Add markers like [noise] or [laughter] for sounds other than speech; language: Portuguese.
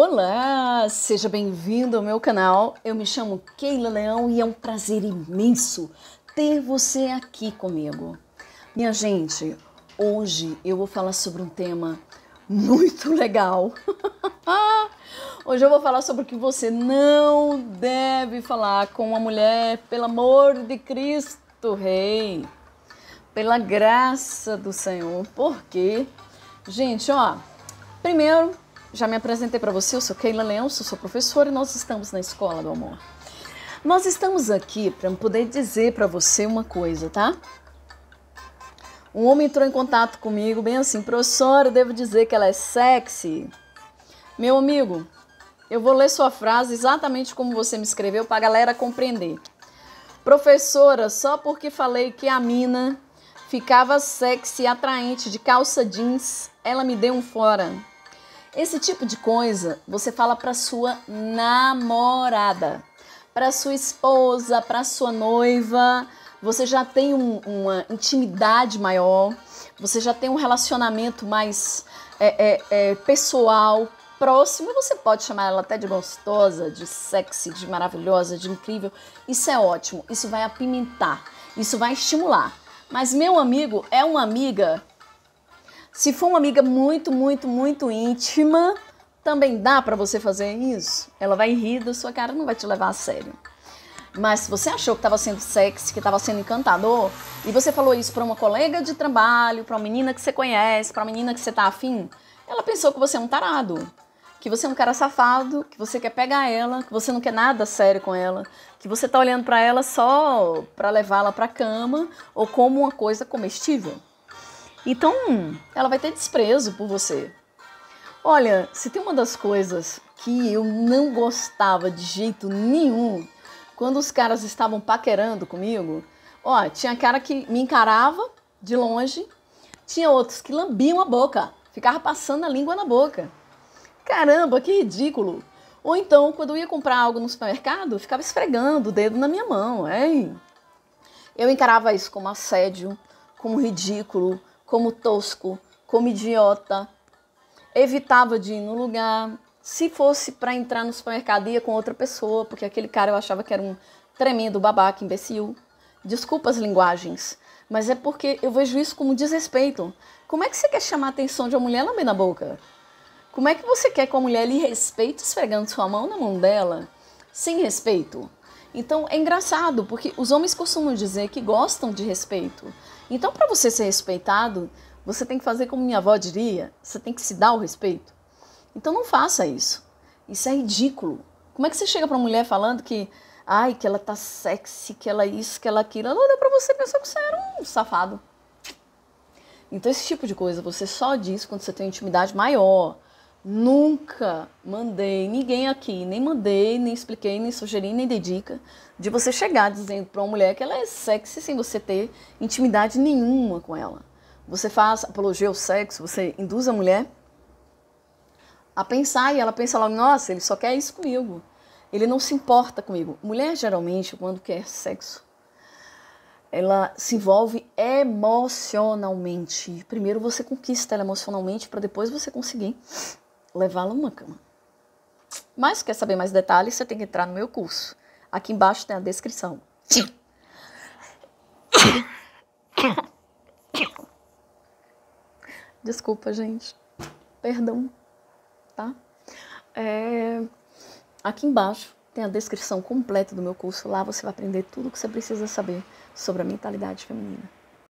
Olá, seja bem-vindo ao meu canal. Eu me chamo Keila Leão e é um prazer imenso ter você aqui comigo. Minha gente, hoje eu vou falar sobre um tema muito [laughs] legal. [laughs] Hoje eu vou falar sobre o que você não deve falar com uma mulher, pelo amor de Cristo, Rei. Pela graça do Senhor. Por quê? Gente, ó, primeiro já me apresentei para você, eu sou Keila Leão, sou sua professora e nós estamos na Escola do Amor. Nós estamos aqui para poder dizer para você uma coisa, tá? Um homem entrou em contato comigo, bem assim, professora, eu devo dizer que ela é sexy. Meu amigo, eu vou ler sua frase exatamente como você me escreveu para a galera compreender. Professora, só porque falei que a mina ficava sexy e atraente de calça jeans, ela me deu um fora. Esse tipo de coisa você fala para sua namorada, para sua esposa, para sua noiva. Você já tem um, uma intimidade maior, você já tem um relacionamento mais é, é, é, pessoal, próximo, e você pode chamar ela até de gostosa, de sexy, de maravilhosa, de incrível. Isso é ótimo, isso vai apimentar, isso vai estimular. Mas meu amigo é uma amiga se for uma amiga muito, muito, muito íntima, também dá para você fazer isso. Ela vai rir da sua cara, não vai te levar a sério. Mas se você achou que estava sendo sexy, que estava sendo encantador, e você falou isso para uma colega de trabalho, para uma menina que você conhece, para uma menina que você tá afim, ela pensou que você é um tarado, que você é um cara safado, que você quer pegar ela, que você não quer nada sério com ela, que você tá olhando para ela só para levá-la para cama ou como uma coisa comestível. Então, ela vai ter desprezo por você. Olha, se tem uma das coisas que eu não gostava de jeito nenhum quando os caras estavam paquerando comigo, ó, tinha cara que me encarava de longe, tinha outros que lambiam a boca, ficava passando a língua na boca. Caramba, que ridículo! Ou então, quando eu ia comprar algo no supermercado, ficava esfregando o dedo na minha mão. Hein? Eu encarava isso como assédio, como ridículo, como tosco, como idiota, evitava de ir no lugar. Se fosse para entrar no supermercado, ia com outra pessoa, porque aquele cara eu achava que era um tremendo babaca, imbecil. Desculpa as linguagens, mas é porque eu vejo isso como desrespeito. Como é que você quer chamar a atenção de uma mulher lambendo na boca? Como é que você quer que a mulher lhe respeite esfregando sua mão na mão dela? Sem respeito. Então é engraçado, porque os homens costumam dizer que gostam de respeito. Então, para você ser respeitado, você tem que fazer como minha avó diria: você tem que se dar o respeito. Então, não faça isso. Isso é ridículo. Como é que você chega para uma mulher falando que, ai, que ela tá sexy, que ela é isso, que ela é aquilo? Ela olha para você e pensa que você era um safado. Então, esse tipo de coisa você só diz quando você tem intimidade maior, Nunca mandei ninguém aqui, nem mandei, nem expliquei, nem sugeri, nem dei dica de você chegar dizendo para uma mulher que ela é sexy sem você ter intimidade nenhuma com ela. Você faz apologia ao sexo, você induz a mulher a pensar e ela pensa lá, nossa, ele só quer isso comigo. Ele não se importa comigo. Mulher geralmente quando quer sexo, ela se envolve emocionalmente. Primeiro você conquista ela emocionalmente para depois você conseguir levá-la a uma cama. Mas quer saber mais detalhes, você tem que entrar no meu curso. Aqui embaixo tem a descrição. Desculpa, gente. Perdão, tá? É... Aqui embaixo tem a descrição completa do meu curso. Lá você vai aprender tudo o que você precisa saber sobre a mentalidade feminina.